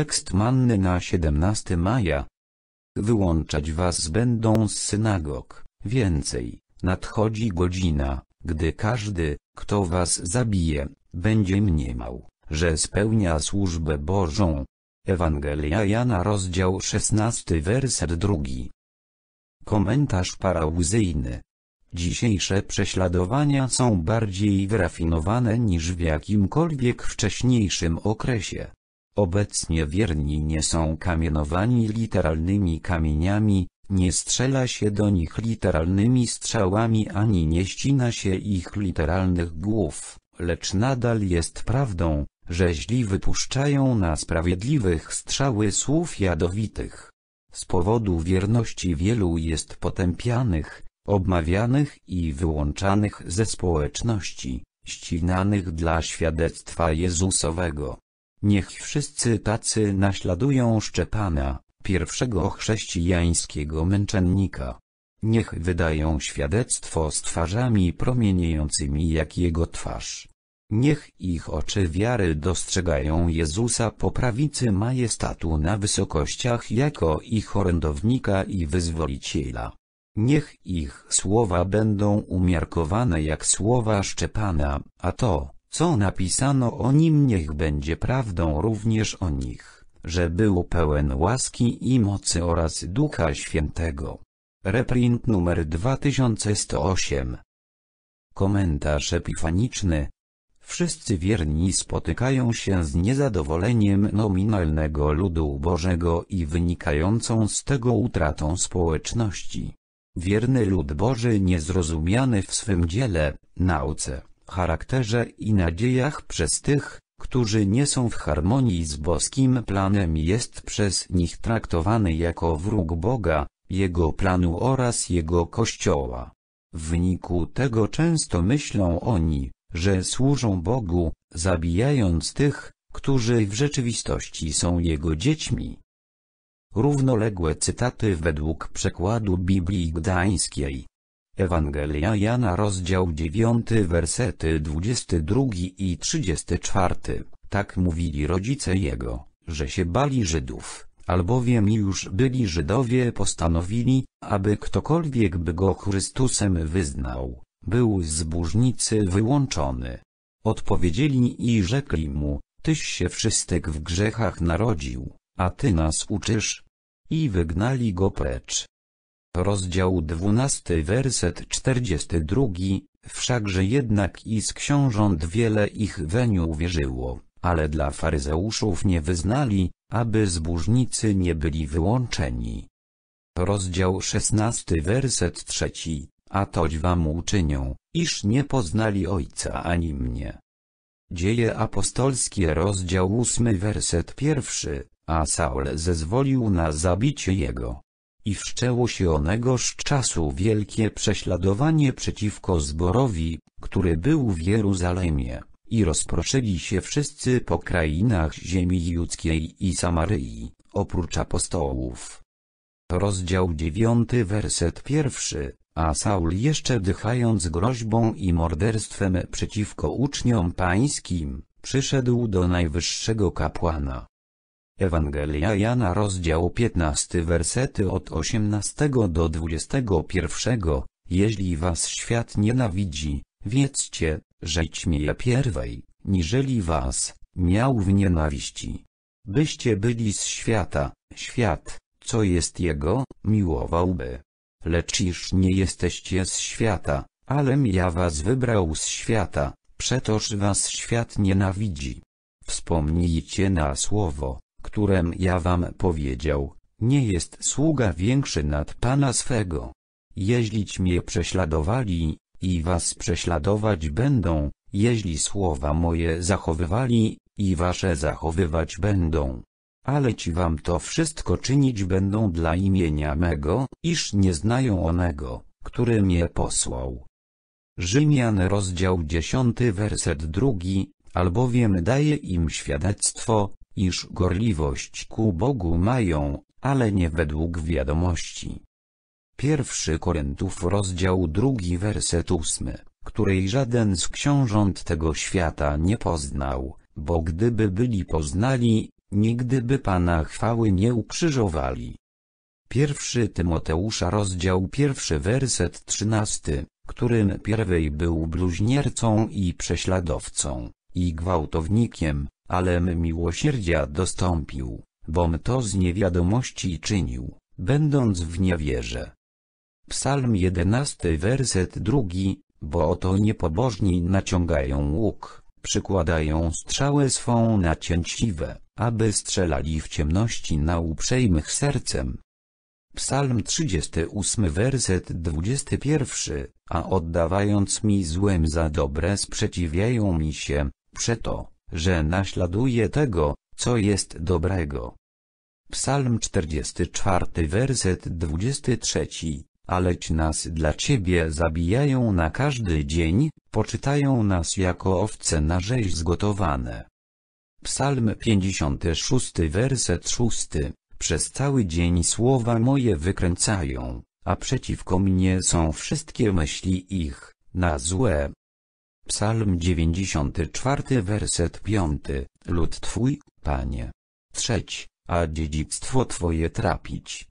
Tekst manny na 17 maja. Wyłączać was będą z synagog, więcej, nadchodzi godzina, gdy każdy, kto was zabije, będzie mniemał, że spełnia służbę Bożą. Ewangelia Jana rozdział 16 werset 2. Komentarz parałzyjny. Dzisiejsze prześladowania są bardziej wyrafinowane niż w jakimkolwiek wcześniejszym okresie. Obecnie wierni nie są kamienowani literalnymi kamieniami, nie strzela się do nich literalnymi strzałami ani nie ścina się ich literalnych głów, lecz nadal jest prawdą, że źli wypuszczają na sprawiedliwych strzały słów jadowitych. Z powodu wierności wielu jest potępianych, obmawianych i wyłączanych ze społeczności, ścinanych dla świadectwa Jezusowego. Niech wszyscy tacy naśladują Szczepana, pierwszego chrześcijańskiego męczennika. Niech wydają świadectwo z twarzami promieniejącymi jak jego twarz. Niech ich oczy wiary dostrzegają Jezusa po prawicy majestatu na wysokościach jako ich orędownika i wyzwoliciela. Niech ich słowa będą umiarkowane jak słowa Szczepana, a to, co napisano o nim niech będzie prawdą również o nich, że był pełen łaski i mocy oraz Ducha Świętego. Reprint numer 2108 Komentarz epifaniczny Wszyscy wierni spotykają się z niezadowoleniem nominalnego ludu Bożego i wynikającą z tego utratą społeczności. Wierny lud Boży niezrozumiany w swym dziele, nauce, charakterze i nadziejach przez tych, którzy nie są w harmonii z boskim planem jest przez nich traktowany jako wróg Boga, Jego planu oraz Jego Kościoła. W wyniku tego często myślą oni, że służą Bogu, zabijając tych, którzy w rzeczywistości są Jego dziećmi. Równoległe cytaty według przekładu Biblii Gdańskiej Ewangelia Jana rozdział 9 wersety 22 i 34. Tak mówili rodzice jego, że się bali Żydów, albowiem już byli Żydowie postanowili, aby ktokolwiek by go Chrystusem wyznał, był z burznicy wyłączony. Odpowiedzieli i rzekli mu, Tyś się wszystek w grzechach narodził, a Ty nas uczysz. I wygnali go precz. Rozdział 12 werset 42 Wszakże jednak i z książąt wiele ich weniu uwierzyło, ale dla faryzeuszów nie wyznali, aby zbóżnicy nie byli wyłączeni. Rozdział 16 werset 3 A toć wam uczynią, iż nie poznali Ojca ani mnie. Dzieje apostolskie rozdział 8 werset 1 A Saul zezwolił na zabicie jego i wszczęło się onegoż czasu wielkie prześladowanie przeciwko zborowi, który był w Jeruzalemie, i rozproszyli się wszyscy po krainach ziemi judzkiej i Samaryi, oprócz apostołów. Rozdział 9 werset pierwszy, a Saul jeszcze dychając groźbą i morderstwem przeciwko uczniom pańskim, przyszedł do najwyższego kapłana Ewangelia Jana rozdział 15 wersety od 18 do 21 Jeśli was świat nienawidzi, wiedzcie, że je pierwej, niżeli was, miał w nienawiści. Byście byli z świata, świat, co jest jego, miłowałby. Lecz iż nie jesteście z świata, alem ja was wybrał z świata, przetoż was świat nienawidzi. Wspomnijcie na słowo, którym ja wam powiedział, nie jest sługa większy nad Pana swego. Jeźlić mnie prześladowali, i was prześladować będą, jeśli słowa moje zachowywali, i wasze zachowywać będą. Ale ci wam to wszystko czynić będą dla imienia mego, iż nie znają onego, który mnie posłał. Rzymian rozdział 10 werset drugi, albowiem daje im świadectwo, iż gorliwość ku Bogu mają, ale nie według wiadomości. Pierwszy Korintów rozdział drugi werset ósmy, której żaden z książąt tego świata nie poznał, bo gdyby byli poznali, nigdy by Pana chwały nie ukrzyżowali. Pierwszy Tymoteusza rozdział pierwszy werset trzynasty, którym pierwej był bluźniercą i prześladowcą, i gwałtownikiem, Alem miłosierdzia dostąpił, bom to z niewiadomości czynił, będąc w niewierze. Psalm 11 werset 2, bo oto niepobożni naciągają łuk, przykładają strzałę swą na cięciwe, aby strzelali w ciemności na uprzejmych sercem. Psalm 38 werset 21, a oddawając mi złem za dobre sprzeciwiają mi się, przeto, że naśladuje tego, co jest dobrego. Psalm 44 werset 23 Aleć nas dla Ciebie zabijają na każdy dzień, poczytają nas jako owce na rzeź zgotowane. Psalm 56 werset 6 Przez cały dzień słowa moje wykręcają, a przeciwko mnie są wszystkie myśli ich, na złe, Psalm 94 werset 5, lud Twój, Panie. Trzeć, a dziedzictwo Twoje trapić.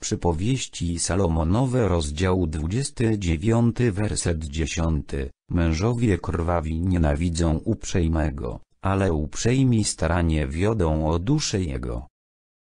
Przypowieści Salomonowe rozdział 29 werset 10, mężowie krwawi nienawidzą uprzejmego, ale uprzejmi staranie wiodą o duszę jego.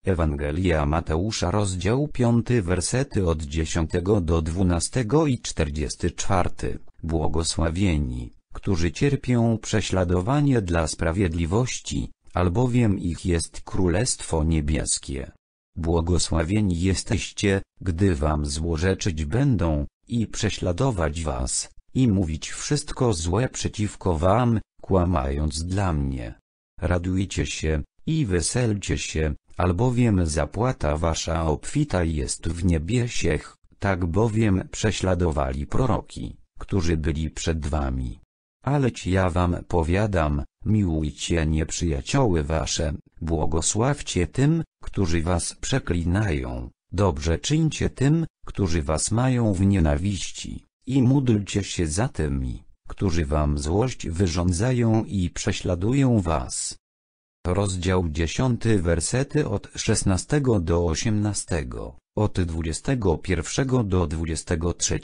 Ewangelia Mateusza rozdział 5 wersety od 10 do 12 i 44 Błogosławieni, którzy cierpią prześladowanie dla sprawiedliwości, albowiem ich jest Królestwo Niebieskie. Błogosławieni jesteście, gdy wam złorzeczyć będą, i prześladować was, i mówić wszystko złe przeciwko wam, kłamając dla mnie. Radujcie się, i weselcie się, albowiem zapłata wasza obfita jest w niebiesiech, tak bowiem prześladowali proroki którzy byli przed wami. ale ci, ja wam powiadam, miłujcie nieprzyjacioły wasze, błogosławcie tym, którzy was przeklinają, dobrze czyńcie tym, którzy was mają w nienawiści, i módlcie się za tymi, którzy wam złość wyrządzają i prześladują was. Rozdział 10 wersety od 16 do 18 od 21 do 23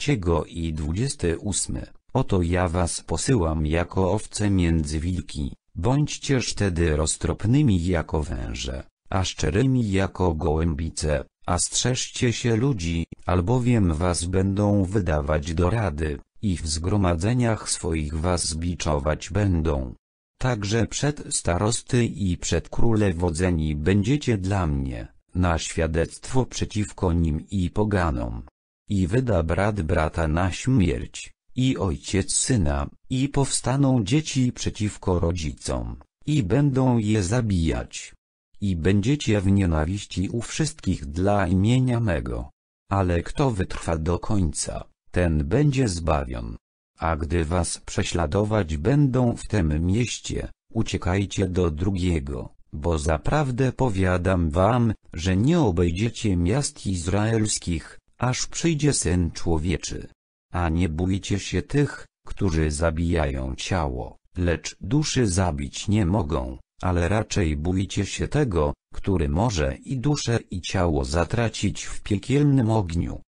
i 28. Oto ja was posyłam jako owce między wilki, bądźcież wtedy roztropnymi jako węże, a szczerymi jako gołębice, a strzeżcie się ludzi, albowiem was będą wydawać do rady, i w zgromadzeniach swoich was zbiczować będą. Także przed starosty i przed króle wodzeni będziecie dla mnie na świadectwo przeciwko nim i poganom. I wyda brat brata na śmierć, i ojciec syna, i powstaną dzieci przeciwko rodzicom, i będą je zabijać. I będziecie w nienawiści u wszystkich dla imienia mego. Ale kto wytrwa do końca, ten będzie zbawion. A gdy was prześladować będą w tym mieście, uciekajcie do drugiego, bo zaprawdę powiadam wam, że nie obejdziecie miast izraelskich, aż przyjdzie Syn Człowieczy. A nie bójcie się tych, którzy zabijają ciało, lecz duszy zabić nie mogą, ale raczej bójcie się tego, który może i duszę i ciało zatracić w piekielnym ogniu.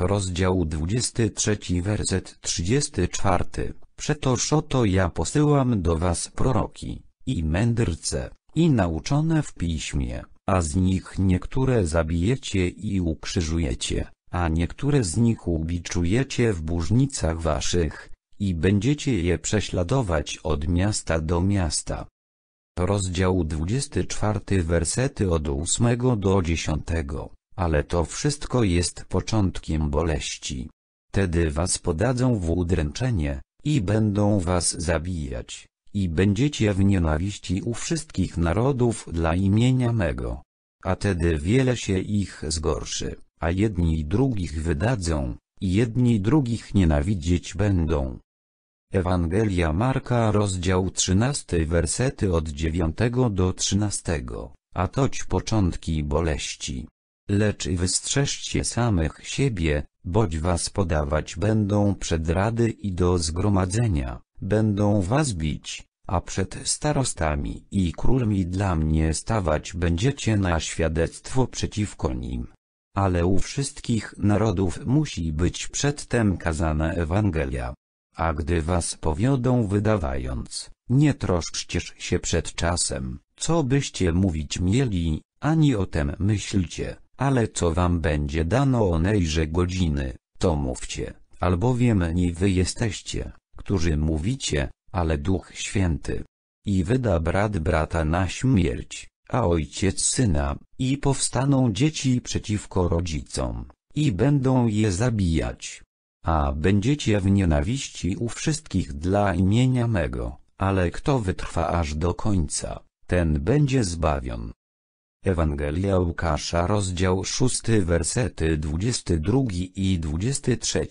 Rozdział 23 werset 34 Przetoż oto ja posyłam do was proroki, i mędrce, i nauczone w piśmie, a z nich niektóre zabijecie i ukrzyżujecie, a niektóre z nich ubiczujecie w bóżnicach waszych, i będziecie je prześladować od miasta do miasta. Rozdział 24 wersety od 8 do 10 ale to wszystko jest początkiem boleści. Tedy was podadzą w udręczenie, i będą was zabijać, i będziecie w nienawiści u wszystkich narodów dla imienia mego. A tedy wiele się ich zgorszy, a jedni drugich wydadzą, i jedni drugich nienawidzieć będą. Ewangelia Marka rozdział 13 wersety od 9 do 13, a toć początki boleści. Lecz wystrzeżcie samych siebie, boć was podawać będą przed rady i do zgromadzenia będą was bić, a przed starostami i królmi dla mnie stawać będziecie na świadectwo przeciwko nim. Ale u wszystkich narodów musi być przedtem kazana Ewangelia. A gdy was powiodą wydawając, nie troszczcie się przed czasem, co byście mówić mieli, ani o tem myślcie, ale co wam będzie dano onejże godziny, to mówcie, albowiem nie wy jesteście, którzy mówicie, ale Duch Święty. I wyda brat brata na śmierć, a ojciec syna, i powstaną dzieci przeciwko rodzicom, i będą je zabijać. A będziecie w nienawiści u wszystkich dla imienia mego, ale kto wytrwa aż do końca, ten będzie zbawion. Ewangelia Łukasza rozdział 6 wersety 22 i 23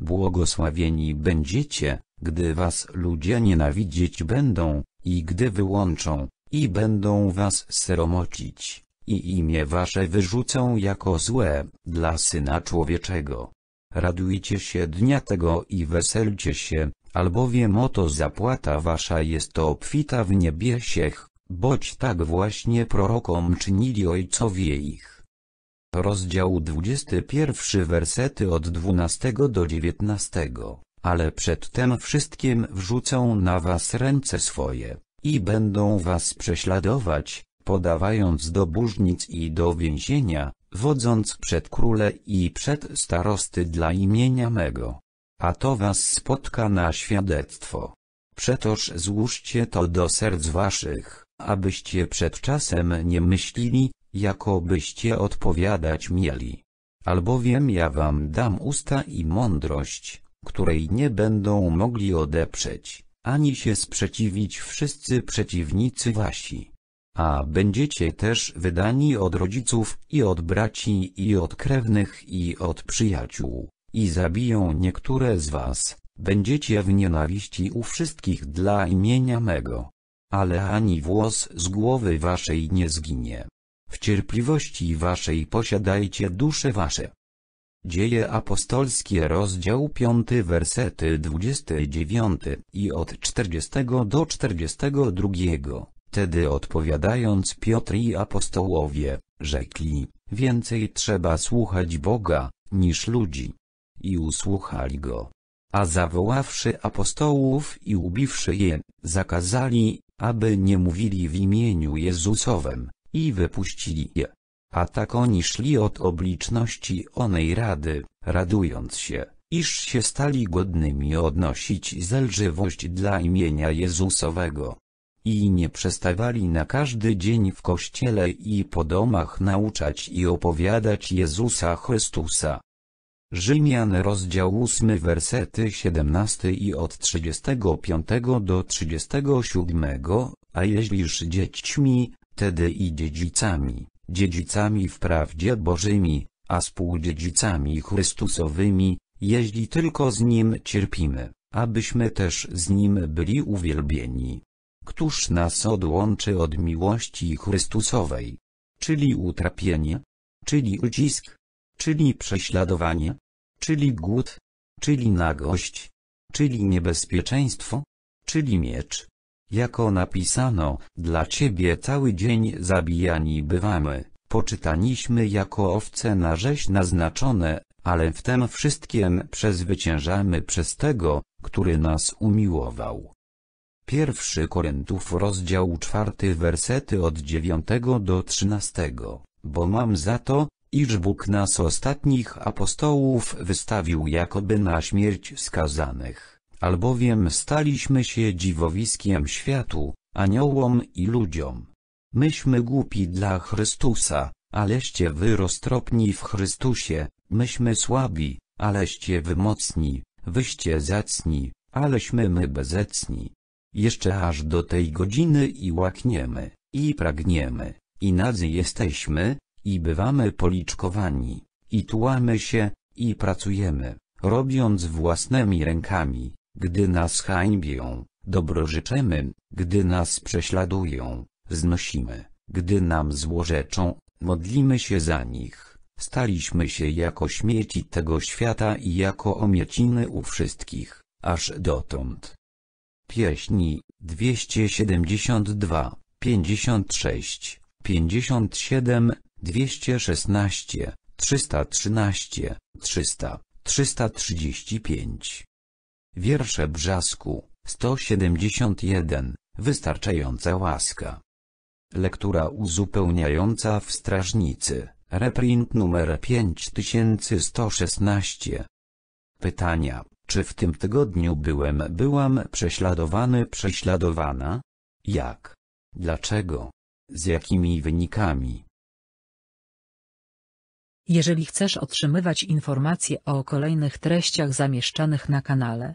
Błogosławieni będziecie, gdy was ludzie nienawidzić będą, i gdy wyłączą, i będą was seromocić, i imię wasze wyrzucą jako złe, dla Syna Człowieczego. Radujcie się dnia tego i weselcie się, albowiem oto zapłata wasza jest obfita w niebiesiech, boć tak właśnie prorokom czynili ojcowie ich. Rozdział 21 wersety od 12 do 19 ale przedtem wszystkim wrzucą na was ręce swoje, i będą was prześladować, podawając do burznic i do więzienia, wodząc przed króle i przed starosty dla imienia mego. A to was spotka na świadectwo. Przetoż złóżcie to do serc waszych, abyście przed czasem nie myślili, jakobyście odpowiadać mieli. Albowiem ja wam dam usta i mądrość, której nie będą mogli odeprzeć, ani się sprzeciwić wszyscy przeciwnicy wasi. A będziecie też wydani od rodziców i od braci i od krewnych i od przyjaciół, i zabiją niektóre z was, będziecie w nienawiści u wszystkich dla imienia mego. Ale ani włos z głowy waszej nie zginie. W cierpliwości waszej posiadajcie dusze wasze. Dzieje apostolskie rozdział 5 wersety 29 i od 40 do 42. Tedy odpowiadając Piotr i apostołowie, rzekli, więcej trzeba słuchać Boga, niż ludzi. I usłuchali go. A zawoławszy apostołów i ubiwszy je, zakazali, aby nie mówili w imieniu Jezusowym, i wypuścili je. A tak oni szli od obliczności onej rady, radując się, iż się stali godnymi odnosić zelżywość dla imienia Jezusowego. I nie przestawali na każdy dzień w kościele i po domach nauczać i opowiadać Jezusa Chrystusa. Rzymian rozdział 8 wersety 17 i od 35 do 37, a jeśliż dziećmi, tedy i dziedzicami dziedzicami wprawdzie Bożymi, a współdziedzicami Chrystusowymi, jeśli tylko z Nim cierpimy, abyśmy też z Nim byli uwielbieni. Któż nas odłączy od miłości Chrystusowej? Czyli utrapienie? Czyli ucisk? Czyli prześladowanie? Czyli głód? Czyli nagość? Czyli niebezpieczeństwo? Czyli miecz? Jako napisano, dla ciebie cały dzień zabijani bywamy, poczytaliśmy jako owce na rzeź naznaczone, ale w tem wszystkim przezwyciężamy przez tego, który nas umiłował. Pierwszy Koryntów rozdział czwarty wersety od dziewiątego do trzynastego, bo mam za to, iż Bóg nas ostatnich apostołów wystawił jakoby na śmierć skazanych albowiem staliśmy się dziwowiskiem światu, aniołom i ludziom. Myśmy głupi dla Chrystusa, aleście wy roztropni w Chrystusie, myśmy słabi, aleście wy mocni, wyście zacni, aleśmy my bezecni. Jeszcze aż do tej godziny i łakniemy, i pragniemy, i nadzy jesteśmy, i bywamy policzkowani, i tułamy się, i pracujemy, robiąc własnymi rękami, gdy nas hańbią, dobrożyczymy, gdy nas prześladują, znosimy, gdy nam złorzeczą, modlimy się za nich. Staliśmy się jako śmieci tego świata i jako omieciny u wszystkich, aż dotąd. Pieśni 272, 56, 57, 216, 313, 300, 335. Wiersze Brzasku, 171, wystarczająca łaska. Lektura uzupełniająca w Strażnicy, reprint numer 5116. Pytania, czy w tym tygodniu byłem byłam prześladowany prześladowana? Jak? Dlaczego? Z jakimi wynikami? Jeżeli chcesz otrzymywać informacje o kolejnych treściach zamieszczanych na kanale,